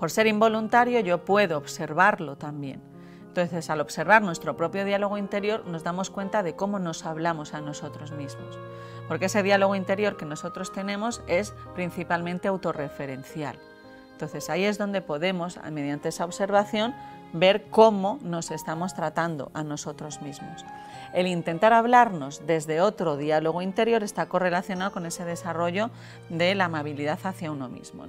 Por ser involuntario yo puedo observarlo también. Entonces, al observar nuestro propio diálogo interior, nos damos cuenta de cómo nos hablamos a nosotros mismos. Porque ese diálogo interior que nosotros tenemos es principalmente autorreferencial. Entonces, ahí es donde podemos, mediante esa observación, ver cómo nos estamos tratando a nosotros mismos el intentar hablarnos desde otro diálogo interior está correlacionado con ese desarrollo de la amabilidad hacia uno mismo.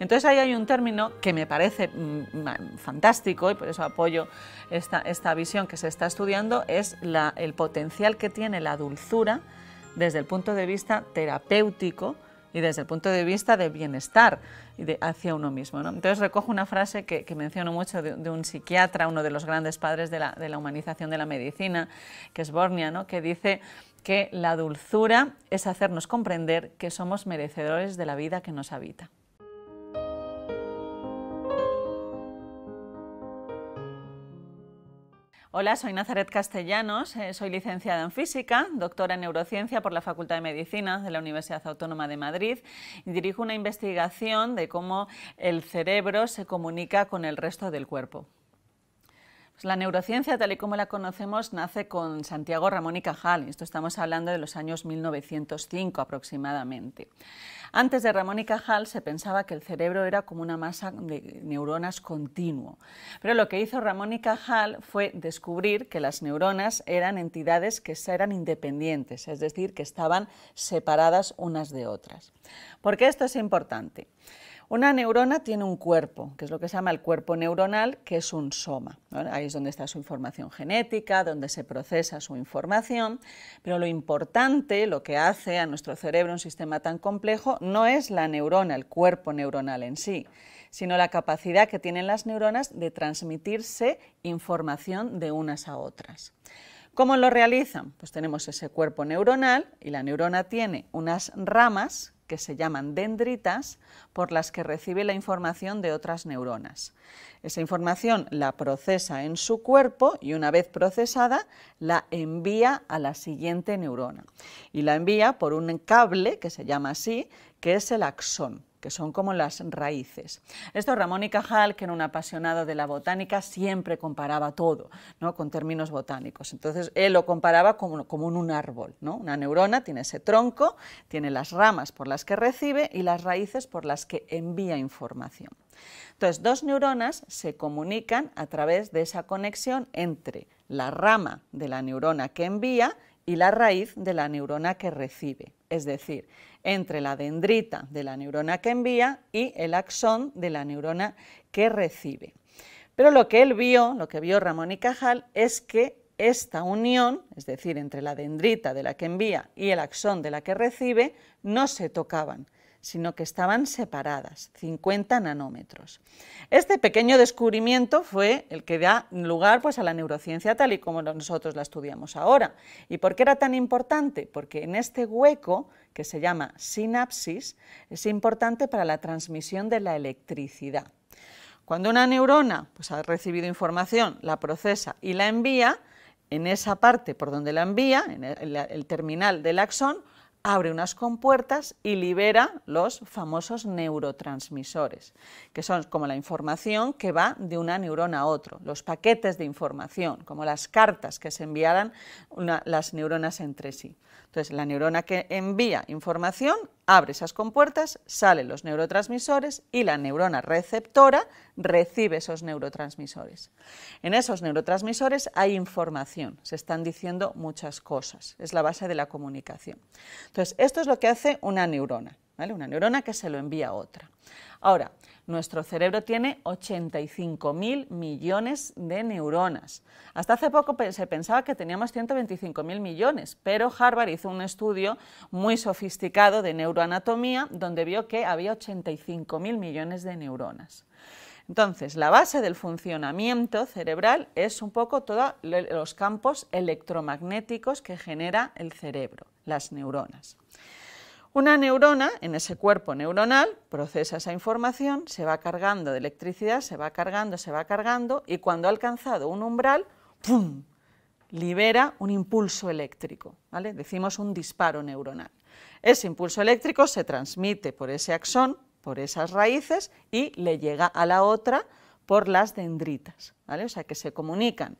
Entonces ahí hay un término que me parece mm, fantástico y por eso apoyo esta, visión que se está estudiando, es el potencial que tiene la dulzura desde el punto de vista terapéutico y desde el punto de vista del bienestar y hacia uno mismo. Entonces recojo una frase que, menciono mucho de, un psiquiatra, uno de los grandes padres de la, humanización de la medicina, que es Bornia, que dice que la dulzura es hacernos comprender que somos merecedores de la vida que nos habita. Hola, soy Nazaret Castellanos, eh, soy licenciada en física, doctora en neurociencia por la Facultad de Medicina de la Universidad Autónoma de Madrid y dirijo una investigación de cómo el cerebro se comunica con el resto del cuerpo. Pues la neurociencia, tal y como la conocemos, nace con Santiago Ramón y Cajal. Esto estamos hablando de los años 1905 aproximadamente. Antes de Ramón y Cajal se pensaba que el cerebro era como una masa de neuronas continuo. Pero lo que hizo Ramón y Cajal fue descubrir que las neuronas eran entidades que eran independientes, es decir, que estaban separadas unas de otras. ¿Por qué esto es importante? Una neurona tiene un cuerpo, que es lo que se llama el cuerpo neuronal, que es un soma. Ahí es donde está su información genética, donde se procesa su información, pero lo importante, lo que hace a nuestro cerebro un sistema tan complejo, no es la neurona, el cuerpo neuronal en sí, sino la capacidad que tienen las neuronas de transmitirse información de unas a otras. ¿Cómo lo realizan? Pues tenemos ese cuerpo neuronal y la neurona tiene unas ramas que se llaman dendritas, por las que recibe la información de otras neuronas. Esa información la procesa en su cuerpo y una vez procesada la envía a la siguiente neurona. Y la envía por un cable que se llama así, que es el axón que son como las raíces. Esto Ramón y Cajal, que era un apasionado de la botánica, siempre comparaba todo ¿no? con términos botánicos. Entonces él lo comparaba como, en un árbol. Una neurona tiene ese tronco, tiene las ramas por las que recibe y las raíces por las que envía información. Entonces, dos neuronas se comunican a través de esa conexión entre la rama de la neurona que envía y la raíz de la neurona que recibe. Es decir, entre la dendrita de la neurona que envía y el axón de la neurona que recibe. Pero lo que él vio, lo que vio Ramón y Cajal, es que esta unión, es decir, entre la dendrita de la que envía y el axón de la que recibe, no se tocaban, sino que estaban separadas, 50 nanómetros. Este pequeño descubrimiento fue el que da lugar pues, a la neurociencia tal y como nosotros la estudiamos ahora. ¿Y por qué era tan importante? Porque en este hueco, que se llama sinapsis, es importante para la transmisión de la electricidad. Cuando una neurona pues, ha recibido información, la procesa y la envía, en esa parte por donde la envía, en el terminal del axón, abre unas compuertas y libera los famosos neurotransmisores, que son como la información que va de una neurona a otra, los paquetes de información, como las cartas que se enviaran las neuronas entre sí. Entonces, la neurona que envía información abre esas compuertas, salen los neurotransmisores y la neurona receptora recibe esos neurotransmisores. En esos neurotransmisores hay información, se están diciendo muchas cosas, es la base de la comunicación. Entonces, esto es lo que hace una neurona. Una neurona que se lo envía a otra. Ahora, nuestro cerebro tiene 85.000 millones de neuronas. Hasta hace poco se pensaba que teníamos 125.000 millones, pero Harvard hizo un estudio muy sofisticado de neuroanatomía donde vio que había 85.000 millones de neuronas. Entonces, la base del funcionamiento cerebral es un poco todos los campos electromagnéticos que genera el cerebro, las neuronas. Una neurona en ese cuerpo neuronal procesa esa información, se va cargando de electricidad, se va cargando, se va cargando y cuando ha alcanzado un umbral, ¡pum! libera un impulso eléctrico, ¿vale? decimos un disparo neuronal. Ese impulso eléctrico se transmite por ese axón, por esas raíces y le llega a la otra por las dendritas, ¿vale? o sea que se comunican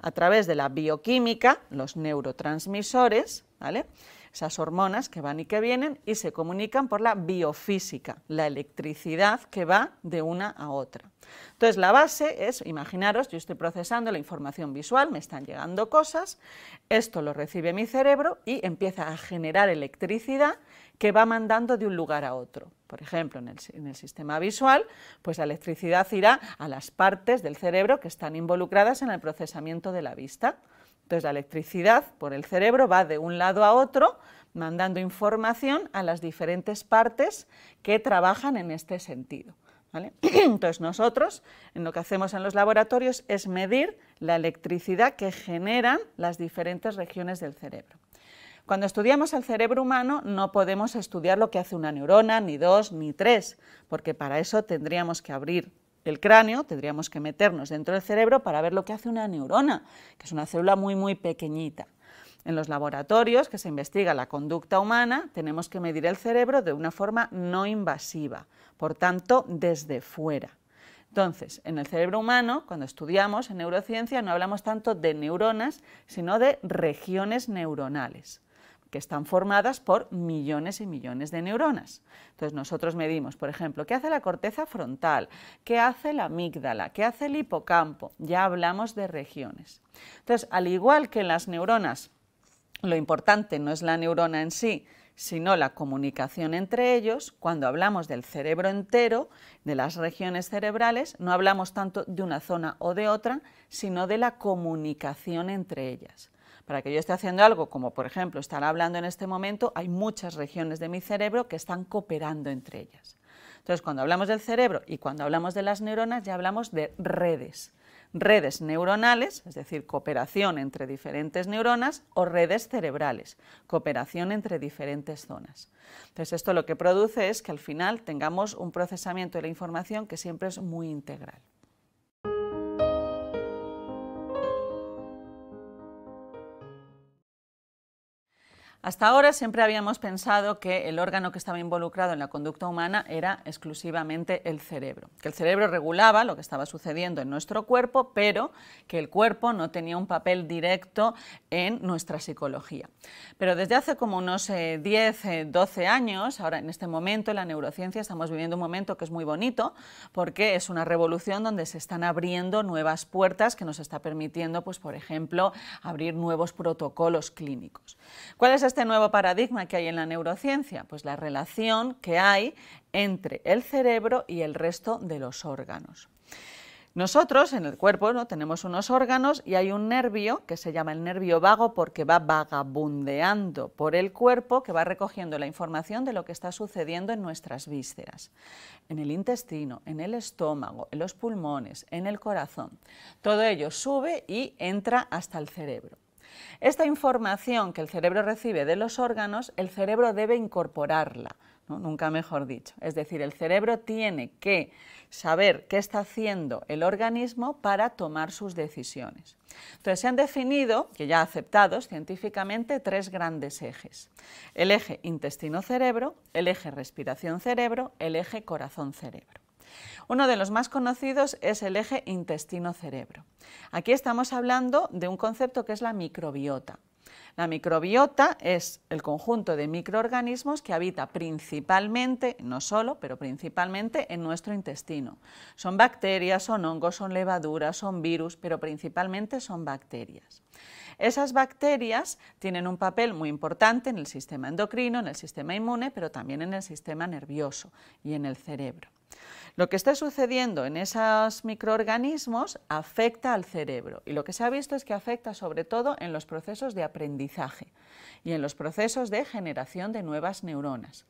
a través de la bioquímica, los neurotransmisores, ¿vale? esas hormonas que van y que vienen y se comunican por la biofísica, la electricidad que va de una a otra. Entonces la base es, imaginaros, yo estoy procesando la información visual, me están llegando cosas, esto lo recibe mi cerebro y empieza a generar electricidad que va mandando de un lugar a otro. Por ejemplo, en el, en el, sistema visual, pues la electricidad irá a las partes del cerebro que están involucradas en el procesamiento de la vista. Entonces la electricidad por el cerebro va de un lado a otro mandando información a las diferentes partes que trabajan en este sentido. Entonces nosotros en lo que hacemos en los laboratorios es medir la electricidad que generan las diferentes regiones del cerebro. Cuando estudiamos el cerebro humano no podemos estudiar lo que hace una neurona, ni dos, ni tres, porque para eso tendríamos que abrir el cráneo, tendríamos que meternos dentro del cerebro para ver lo que hace una neurona, que es una célula muy, muy pequeñita. En los laboratorios que se investiga la conducta humana, tenemos que medir el cerebro de una forma no invasiva, por tanto, desde fuera. Entonces, en el cerebro humano, cuando estudiamos en neurociencia, no hablamos tanto de neuronas, sino de regiones neuronales que están formadas por millones y millones de neuronas. Entonces nosotros medimos, por ejemplo, qué hace la corteza frontal, qué hace la amígdala, qué hace el hipocampo. Ya hablamos de regiones. Entonces, al igual que en las neuronas, lo importante no es la neurona en sí, sino la comunicación entre ellos, cuando hablamos del cerebro entero, de las regiones cerebrales, no hablamos tanto de una zona o de otra, sino de la comunicación entre ellas. Para que yo esté haciendo algo, como por ejemplo estar hablando en este momento, hay muchas regiones de mi cerebro que están cooperando entre ellas. Entonces, cuando hablamos del cerebro y cuando hablamos de las neuronas, ya hablamos de redes. Redes neuronales, es decir, cooperación entre diferentes neuronas, o redes cerebrales, cooperación entre diferentes zonas. Entonces, esto lo que produce es que al final tengamos un procesamiento de la información que siempre es muy integral. Hasta ahora siempre habíamos pensado que el órgano que estaba involucrado en la conducta humana era exclusivamente el cerebro, que el cerebro regulaba lo que estaba sucediendo en nuestro cuerpo, pero que el cuerpo no tenía un papel directo en nuestra psicología. Pero desde hace como unos 10, eh, 12 eh, años, ahora en este momento en la neurociencia estamos viviendo un momento que es muy bonito porque es una revolución donde se están abriendo nuevas puertas que nos está permitiendo, pues por ejemplo, abrir nuevos protocolos clínicos. ¿Cuál es este nuevo paradigma que hay en la neurociencia? Pues la relación que hay entre el cerebro y el resto de los órganos. Nosotros en el cuerpo ¿no? tenemos unos órganos y hay un nervio que se llama el nervio vago porque va vagabundeando por el cuerpo que va recogiendo la información de lo que está sucediendo en nuestras vísceras, en el intestino, en el estómago, en los pulmones, en el corazón. Todo ello sube y entra hasta el cerebro. Esta información que el cerebro recibe de los órganos, el cerebro debe incorporarla, nunca mejor dicho. Es decir, el cerebro tiene que saber qué está haciendo el organismo para tomar sus decisiones. Entonces, se han definido, que ya aceptados científicamente, tres grandes ejes. El eje intestino-cerebro, el eje respiración-cerebro, el eje corazón-cerebro. Uno de los más conocidos es el eje intestino-cerebro. Aquí estamos hablando de un concepto que es la microbiota. La microbiota es el conjunto de microorganismos que habita principalmente, no solo, pero principalmente en nuestro intestino. Son bacterias, son hongos, son levaduras, son virus, pero principalmente son bacterias. Esas bacterias tienen un papel muy importante en el sistema endocrino, en el sistema inmune, pero también en el sistema nervioso y en el cerebro. Lo que está sucediendo en esos microorganismos afecta al cerebro y lo que se ha visto es que afecta sobre todo en los procesos de aprendizaje y en los procesos de generación de nuevas neuronas.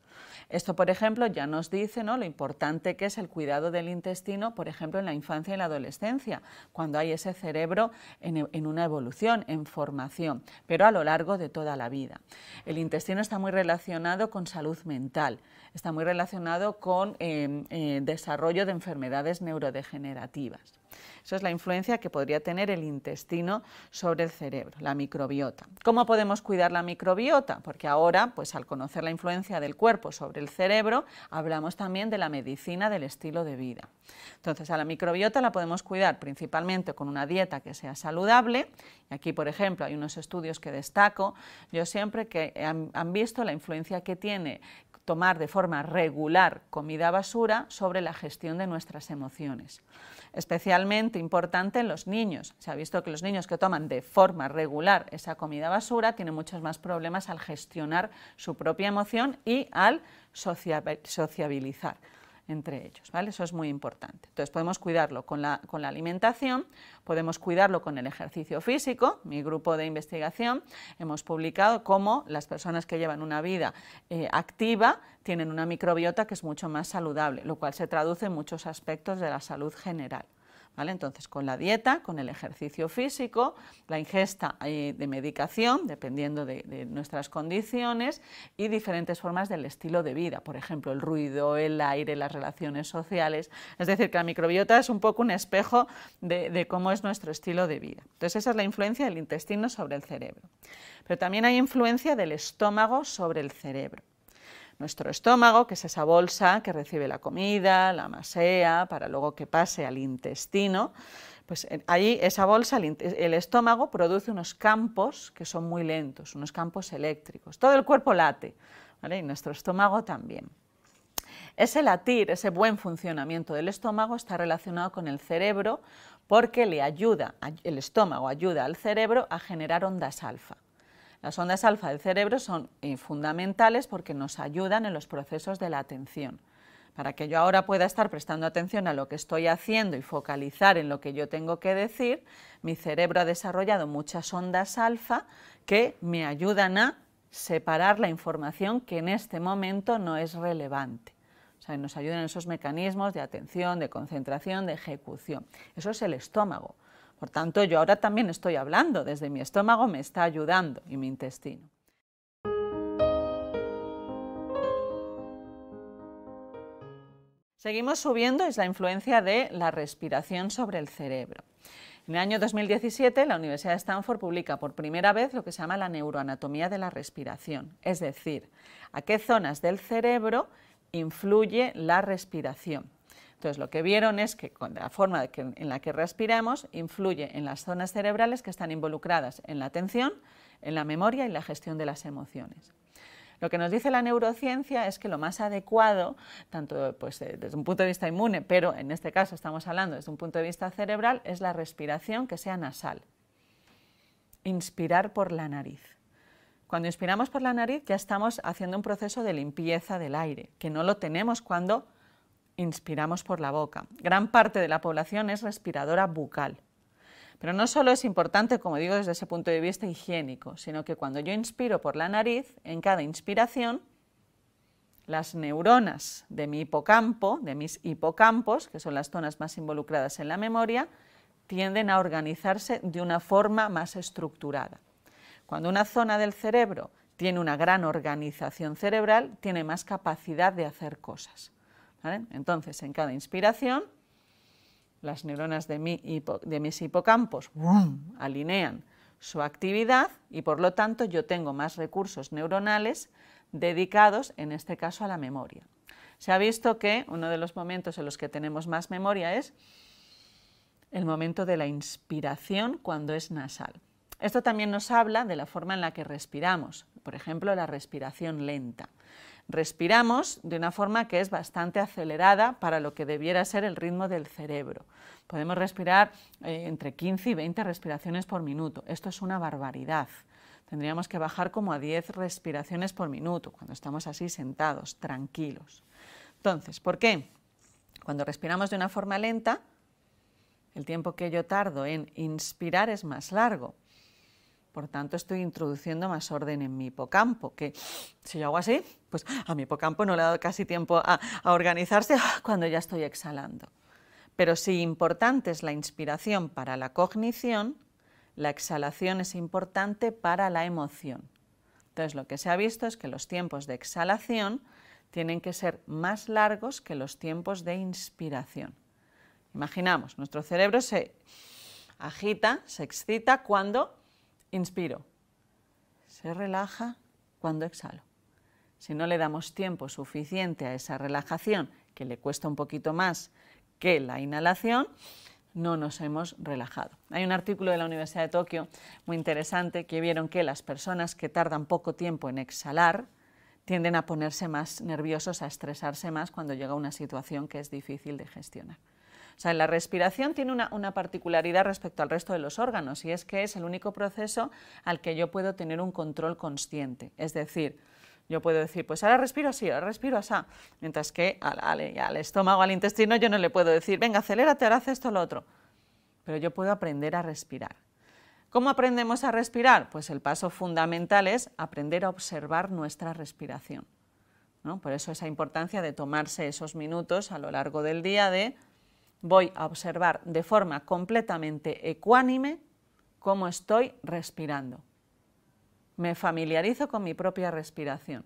Esto, por ejemplo, ya nos dice lo importante que es el cuidado del intestino, por ejemplo, en la infancia y la adolescencia, cuando hay ese cerebro en una evolución, en formación, pero a lo largo de toda la vida. El intestino está muy relacionado con salud mental está muy relacionado con el em, eh, desarrollo de enfermedades neurodegenerativas. Esa es la influencia que podría tener el intestino sobre el cerebro, la microbiota. ¿Cómo podemos cuidar la microbiota? Porque ahora, pues al conocer la influencia del cuerpo sobre el cerebro, hablamos también de la medicina del estilo de vida. Entonces, a la microbiota la podemos cuidar principalmente con una dieta que sea saludable. Y aquí, por ejemplo, hay unos estudios que destaco. Yo siempre que han visto la influencia que tiene tomar de forma regular comida basura sobre la gestión de nuestras emociones. Especialmente importante en los niños. Se ha visto que los niños que toman de forma regular esa comida basura tienen muchos más problemas al gestionar su propia emoción y al sociabilizar entre ellos, ¿vale? Eso es muy importante. Entonces podemos cuidarlo con la, alimentación, podemos cuidarlo con el ejercicio físico. Mi grupo de investigación hemos publicado cómo las personas que llevan una vida eh, activa tienen una microbiota que es mucho más saludable, lo cual se traduce en muchos aspectos de la salud general. Entonces, con la dieta, con el ejercicio físico, la ingesta eh, de medicación, dependiendo de, nuestras condiciones, y diferentes formas del estilo de vida, por ejemplo, el ruido, el aire, las relaciones sociales. Es decir, que la microbiota es un poco un espejo de, de cómo es nuestro estilo de vida. Entonces, esa es la influencia del intestino sobre el cerebro. Pero también hay influencia del estómago sobre el cerebro nuestro estómago, que es esa bolsa que recibe la comida, la masea, para luego que pase al intestino, pues eh, ahí esa bolsa, el estómago produce unos campos que son muy lentos, unos campos eléctricos. Todo el cuerpo late, Y nuestro estómago también. Ese latir, ese buen funcionamiento del estómago está relacionado con el cerebro porque le ayuda, el estómago ayuda al cerebro a generar ondas alfa. Las ondas alfa del cerebro son fundamentales porque nos ayudan en los procesos de la atención. Para que yo ahora pueda estar prestando atención a lo que estoy haciendo y focalizar en lo que yo tengo que decir, mi cerebro ha desarrollado muchas ondas alfa que me ayudan a separar la información que en este momento no es relevante. O nos ayudan esos mecanismos de atención, de concentración, de ejecución. Eso es el estómago. Por tanto, yo ahora también estoy hablando desde mi estómago, me está ayudando y mi intestino. Seguimos subiendo, es la influencia de la respiración sobre el cerebro. En el año 2017, la Universidad de Stanford publica por primera vez lo que se llama la neuroanatomía de la respiración, es decir, a qué zonas del cerebro influye la respiración. Entonces, lo que vieron es que la forma en la que respiramos influye en las zonas cerebrales que están involucradas en la atención, en la memoria y la gestión de las emociones. Lo que nos dice la neurociencia es que lo más adecuado, tanto pues, eh, desde un punto de vista inmune, pero en este caso estamos hablando desde un punto de vista cerebral, es la respiración que sea nasal. Inspirar por la nariz. Cuando inspiramos por la nariz ya estamos haciendo un proceso de limpieza del aire, que no lo tenemos cuando inspiramos por la boca. Gran parte de la población es respiradora bucal. Pero no solo es importante, como digo, desde ese punto de vista higiénico, sino que cuando yo inspiro por la nariz, en cada inspiración, las neuronas de mi hipocampo, de mis hipocampos, que son las zonas más involucradas en la memoria, tienden a organizarse de una forma más estructurada. Cuando una zona del cerebro tiene una gran organización cerebral, tiene más capacidad de hacer cosas. Entonces, en cada inspiración, las neuronas de, mis hipocampos alinean su actividad y por lo tanto yo tengo más recursos neuronales dedicados, en este caso, a la memoria. Se ha visto que uno de los momentos en los que tenemos más memoria es el momento de la inspiración cuando es nasal. Esto también nos habla de la forma en la que respiramos, por ejemplo, la respiración lenta respiramos de una forma que es bastante acelerada para lo que debiera ser el ritmo del cerebro. Podemos respirar eh, entre 15 y 20 respiraciones por minuto. Esto es una barbaridad. Tendríamos que bajar como a 10 respiraciones por minuto cuando estamos así sentados, tranquilos. Entonces, ¿por qué? Cuando respiramos de una forma lenta, el tiempo que yo tardo en inspirar es más largo por tanto, estoy introduciendo más orden en mi hipocampo, que si yo hago así, pues a mi hipocampo no le ha dado casi tiempo a, a organizarse ah, cuando ya estoy exhalando. Pero si importante es la inspiración para la cognición, la exhalación es importante para la emoción. Entonces, lo que se ha visto es que los tiempos de exhalación tienen que ser más largos que los tiempos de inspiración. Imaginamos, nuestro cerebro se agita, se excita cuando Inspiro. Se relaja cuando exhalo. Si no le damos tiempo suficiente a esa relajación, que le cuesta un poquito más que la inhalación, no nos hemos relajado. Hay un artículo de la Universidad de Tokio muy interesante que vieron que las personas que tardan poco tiempo en exhalar tienden a ponerse más nerviosos, a estresarse más cuando llega una situación que es difícil de gestionar. O sea, la respiración tiene una, particularidad respecto al resto de los órganos y es que es el único proceso al que yo puedo tener un control consciente. Es decir, yo puedo decir, pues ahora respiro así, ahora respiro así, mientras que al, estómago, al intestino, yo no le puedo decir, venga, acelérate, ahora haz esto o lo otro. Pero yo puedo aprender a respirar. ¿Cómo aprendemos a respirar? Pues el paso fundamental es aprender a observar nuestra respiración. Por eso esa importancia de tomarse esos minutos a lo largo del día de voy a observar de forma completamente ecuánime cómo estoy respirando. Me familiarizo con mi propia respiración.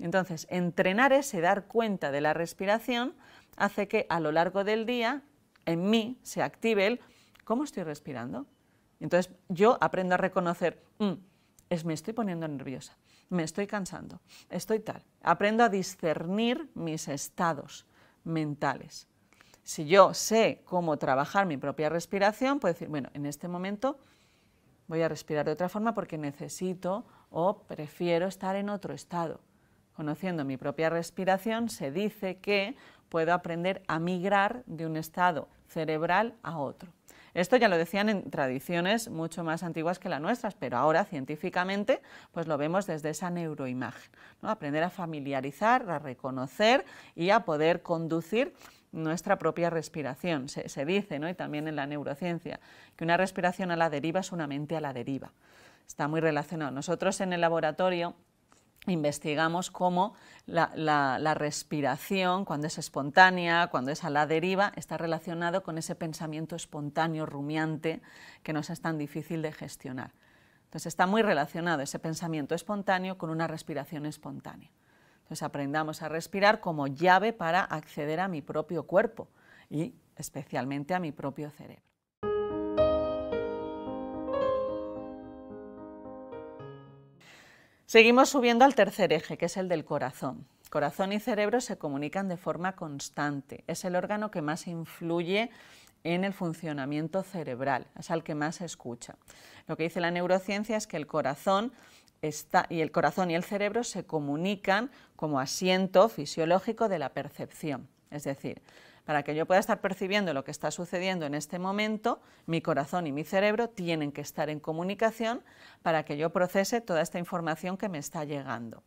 Entonces, entrenar ese dar cuenta de la respiración hace que a lo largo del día en mí se active el cómo estoy respirando. Entonces, yo aprendo a reconocer, mm, es me estoy poniendo nerviosa, me estoy cansando, estoy tal. Aprendo a discernir mis estados mentales. Si yo sé cómo trabajar mi propia respiración, puedo decir, bueno, en este momento voy a respirar de otra forma porque necesito o prefiero estar en otro estado. Conociendo mi propia respiración, se dice que puedo aprender a migrar de un estado cerebral a otro. Esto ya lo decían en tradiciones mucho más antiguas que las nuestras, pero ahora científicamente pues lo vemos desde esa neuroimagen, aprender a familiarizar, a reconocer y a poder conducir nuestra propia respiración. Se, dice, ¿no? y también en la neurociencia, que una respiración a la deriva es una mente a la deriva. Está muy relacionado. Nosotros en el laboratorio investigamos cómo la, la, respiración, cuando es espontánea, cuando es a la deriva, está relacionado con ese pensamiento espontáneo, rumiante, que nos es tan difícil de gestionar. Entonces está muy relacionado ese pensamiento espontáneo con una respiración espontánea aprendamos a respirar como llave para acceder a mi propio cuerpo y especialmente a mi propio cerebro. Seguimos subiendo al tercer eje, que es el del corazón. Corazón y cerebro se comunican de forma constante. Es el órgano que más influye en el funcionamiento cerebral, es al que más se escucha. Lo que dice la neurociencia es que el corazón y el corazón y el cerebro se comunican como asiento fisiológico de la percepción. Es decir, para que yo pueda estar percibiendo lo que está sucediendo en este momento, mi corazón y mi cerebro tienen que estar en comunicación para que yo procese toda esta información que me está llegando.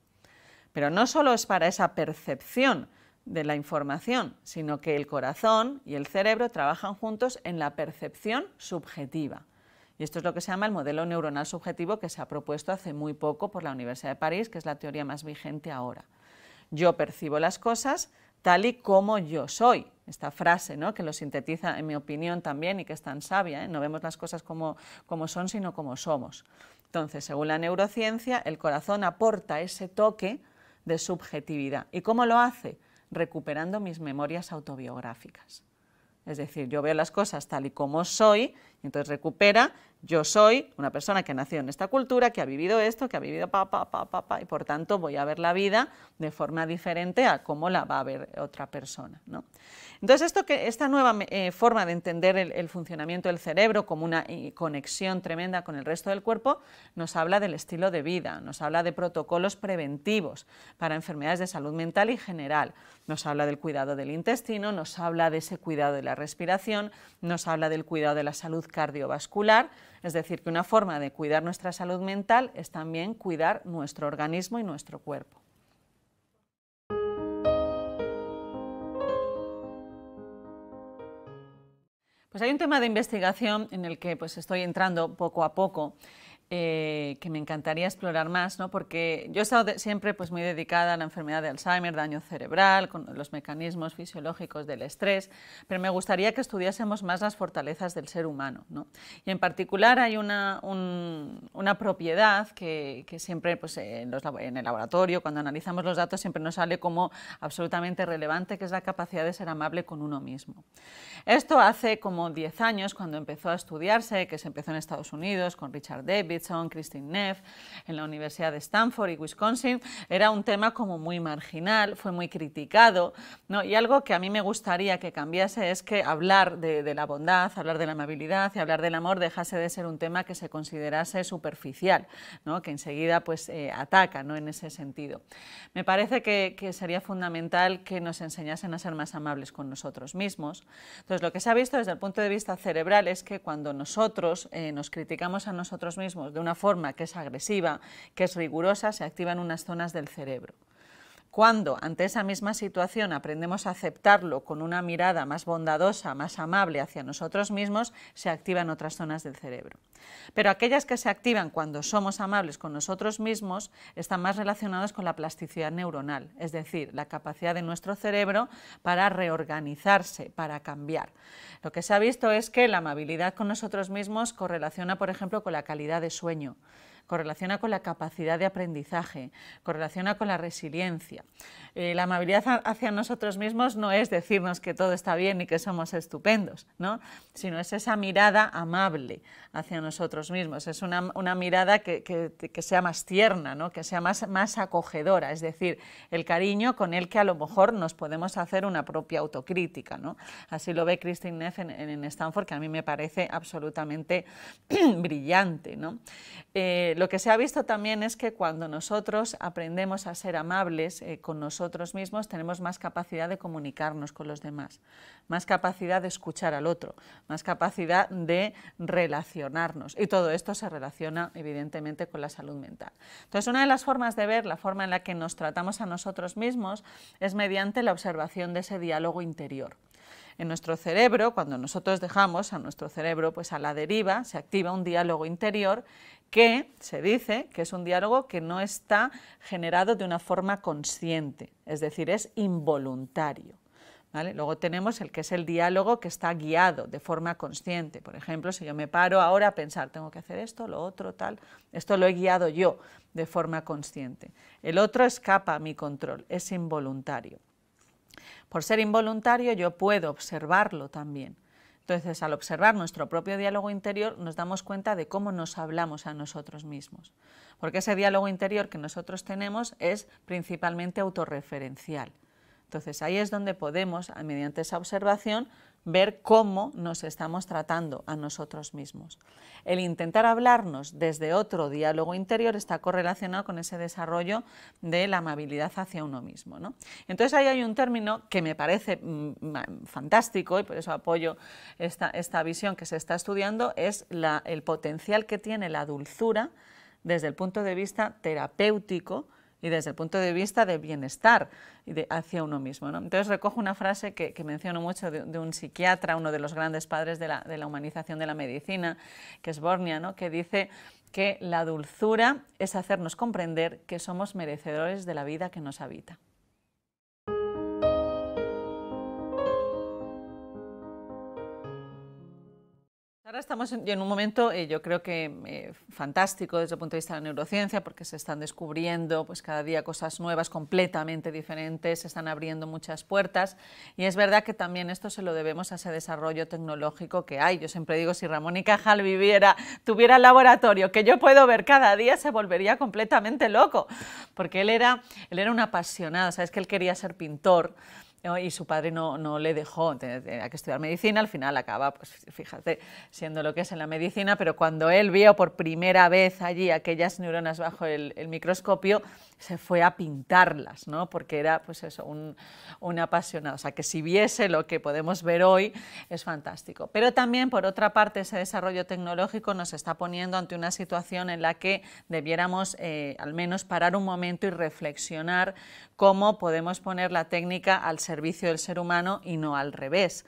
Pero no solo es para esa percepción de la información, sino que el corazón y el cerebro trabajan juntos en la percepción subjetiva. Y esto es lo que se llama el modelo neuronal subjetivo que se ha propuesto hace muy poco por la Universidad de París, que es la teoría más vigente ahora. Yo percibo las cosas tal y como yo soy. Esta frase ¿no? que lo sintetiza, en mi opinión, también y que es tan sabia. ¿eh? No vemos las cosas como, como son, sino como somos. Entonces, según la neurociencia, el corazón aporta ese toque de subjetividad. ¿Y cómo lo hace? Recuperando mis memorias autobiográficas. Es decir, yo veo las cosas tal y como soy, entonces recupera yo soy una persona que nació en esta cultura, que ha vivido esto, que ha vivido pa, pa, pa, pa, pa, y por tanto voy a ver la vida de forma diferente a cómo la va a ver otra persona. Entonces, esto que, esta nueva eh, forma de entender el, funcionamiento del cerebro como una eh, conexión tremenda con el resto del cuerpo, nos habla del estilo de vida, nos habla de protocolos preventivos para enfermedades de salud mental y general, nos habla del cuidado del intestino, nos habla de ese cuidado de la respiración, nos habla del cuidado de la salud cardiovascular, es decir, que una forma de cuidar nuestra salud mental es también cuidar nuestro organismo y nuestro cuerpo. Pues hay un tema de investigación en el que pues, estoy entrando poco a poco eh, que me encantaría explorar más, ¿no? porque yo he estado siempre pues, muy dedicada a la enfermedad de Alzheimer, daño cerebral, con los mecanismos fisiológicos del estrés, pero me gustaría que estudiásemos más las fortalezas del ser humano. ¿no? Y en particular hay una, una propiedad que, que siempre pues, en, en, el laboratorio, cuando analizamos los datos, siempre nos sale como absolutamente relevante, que es la capacidad de ser amable con uno mismo. Esto hace como 10 años, cuando empezó a estudiarse, que se empezó en Estados Unidos con Richard David, Christine Neff, en la Universidad de Stanford y Wisconsin, era un tema como muy marginal, fue muy criticado, ¿no? y algo que a mí me gustaría que cambiase es que hablar de, la bondad, hablar de la amabilidad y hablar del amor dejase de ser un tema que se considerase superficial, ¿no? que enseguida pues, eh, ataca ¿no? en ese sentido. Me parece que, sería fundamental que nos enseñasen a ser más amables con nosotros mismos. Entonces, lo que se ha visto desde el punto de vista cerebral es que cuando nosotros eh, nos criticamos a nosotros mismos, de una forma que es agresiva, que es rigurosa, se activan unas zonas del cerebro. Cuando ante esa misma situación aprendemos a aceptarlo con una mirada más bondadosa, más amable hacia nosotros mismos, se activan otras zonas del cerebro. Pero aquellas que se activan cuando somos amables con nosotros mismos están más relacionadas con la plasticidad neuronal, es decir, la capacidad de nuestro cerebro para reorganizarse, para cambiar. Lo que se ha visto es que la amabilidad con nosotros mismos correlaciona, por ejemplo, con la calidad de sueño correlaciona con la capacidad de aprendizaje, correlaciona con la resiliencia. Eh, la amabilidad hacia nosotros mismos no es decirnos que todo está bien y que somos estupendos, ¿no? sino es esa mirada amable hacia nosotros mismos, es una, mirada que, sea más tierna, ¿no? que sea más, más acogedora, es decir, el cariño con el que a lo mejor nos podemos hacer una propia autocrítica. ¿no? Así lo ve Christine Neff en, Stanford, que a mí me parece absolutamente brillante. ¿no? Eh, eh, lo que se ha visto también es que cuando nosotros aprendemos a ser amables eh, con nosotros mismos, tenemos más capacidad de comunicarnos con los demás, más capacidad de escuchar al otro, más capacidad de relacionarnos. Y todo esto se relaciona evidentemente con la salud mental. Entonces, una de las formas de ver la forma en la que nos tratamos a nosotros mismos es mediante la observación de ese diálogo interior. En nuestro cerebro, cuando nosotros dejamos a nuestro cerebro pues a la deriva, se activa un diálogo interior que se dice que es un diálogo que no está generado de una forma consciente, es decir, es involuntario. Luego tenemos el que es el diálogo que está guiado de forma consciente. Por ejemplo, si yo me paro ahora a pensar, tengo que hacer esto, lo otro, tal, esto lo he guiado yo de forma consciente. El otro escapa a mi control, es involuntario. Por ser involuntario yo puedo observarlo también, entonces, al observar nuestro propio diálogo interior, nos damos cuenta de cómo nos hablamos a nosotros mismos, porque ese diálogo interior que nosotros tenemos es principalmente autorreferencial. Entonces, ahí es donde podemos, mediante esa observación, ver cómo nos estamos tratando a nosotros mismos. El intentar hablarnos desde otro diálogo interior está correlacionado con ese desarrollo de la amabilidad hacia uno mismo. Entonces ahí hay un término que me parece mm, fantástico y por eso apoyo esta, visión que se está estudiando, es el potencial que tiene la dulzura desde el punto de vista terapéutico, y desde el punto de vista del bienestar hacia uno mismo. ¿no? Entonces recojo una frase que, menciono mucho de, un psiquiatra, uno de los grandes padres de la, humanización de la medicina, que es Bornia, que dice que la dulzura es hacernos comprender que somos merecedores de la vida que nos habita. estamos en un momento, eh, yo creo que eh, fantástico desde el punto de vista de la neurociencia, porque se están descubriendo pues, cada día cosas nuevas, completamente diferentes, se están abriendo muchas puertas. Y es verdad que también esto se lo debemos a ese desarrollo tecnológico que hay. Yo siempre digo, si Ramón y Cajal viviera, tuviera el laboratorio que yo puedo ver cada día, se volvería completamente loco, porque él era, él era un apasionado, sabes que él quería ser pintor y su padre no, no le dejó, tenía que estudiar medicina, al final acaba, pues fíjate, siendo lo que es en la medicina, pero cuando él vio por primera vez allí aquellas neuronas bajo el, microscopio, se fue a pintarlas, ¿no? porque era pues eso, un, un, apasionado, o sea, que si viese lo que podemos ver hoy, es fantástico. Pero también, por otra parte, ese desarrollo tecnológico nos está poniendo ante una situación en la que debiéramos eh, al menos parar un momento y reflexionar cómo podemos poner la técnica al servicio servicio del ser humano y no al revés.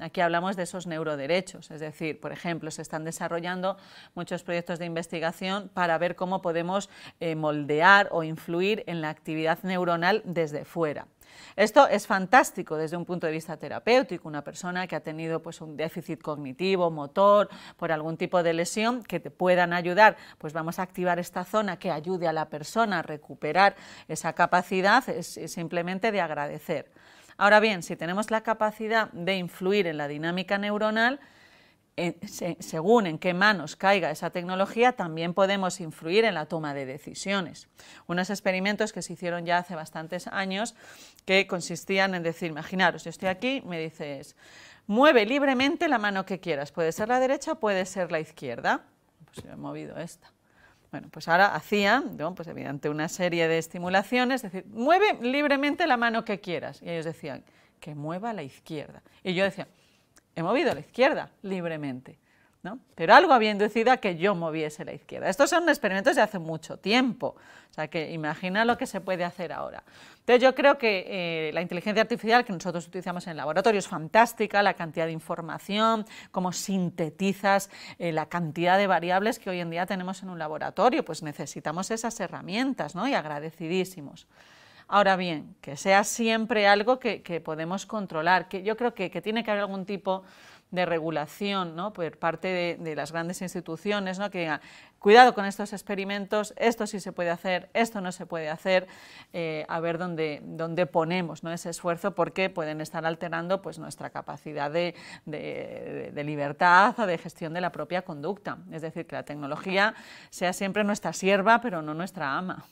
Aquí hablamos de esos neuroderechos, es decir, por ejemplo, se están desarrollando muchos proyectos de investigación para ver cómo podemos eh, moldear o influir en la actividad neuronal desde fuera. Esto es fantástico desde un punto de vista terapéutico, una persona que ha tenido pues, un déficit cognitivo, motor, por algún tipo de lesión, que te puedan ayudar, pues vamos a activar esta zona que ayude a la persona a recuperar esa capacidad, es simplemente de agradecer. Ahora bien, si tenemos la capacidad de influir en la dinámica neuronal, eh, según en qué manos caiga esa tecnología, también podemos influir en la toma de decisiones. Unos experimentos que se hicieron ya hace bastantes años que consistían en decir, imaginaros, yo estoy aquí, me dices, mueve libremente la mano que quieras, puede ser la derecha, puede ser la izquierda. Pues he movido esta. Bueno, pues ahora hacían, pues mediante una serie de estimulaciones, es decir, mueve libremente la mano que quieras. Y ellos decían, que mueva la izquierda. Y yo decía, he movido la izquierda libremente. Pero algo había inducido a que yo moviese la izquierda. Estos son experimentos de hace mucho tiempo, o sea que imagina lo que se puede hacer ahora. Entonces yo creo que eh, la inteligencia artificial que nosotros utilizamos en laboratorio es fantástica, la cantidad de información, cómo sintetizas eh, la cantidad de variables que hoy en día tenemos en un laboratorio, pues necesitamos esas herramientas ¿no? y agradecidísimos. Ahora bien, que sea siempre algo que, podemos controlar, que yo creo que, que, tiene que haber algún tipo de regulación ¿no? por parte de, las grandes instituciones, ¿no? que digan, cuidado con estos experimentos, esto sí se puede hacer, esto no se puede hacer, eh, a ver dónde, ponemos ¿no? ese esfuerzo, porque pueden estar alterando pues, nuestra capacidad de, libertad o de gestión de la propia conducta. Es decir, que la tecnología sea siempre nuestra sierva, pero no nuestra ama.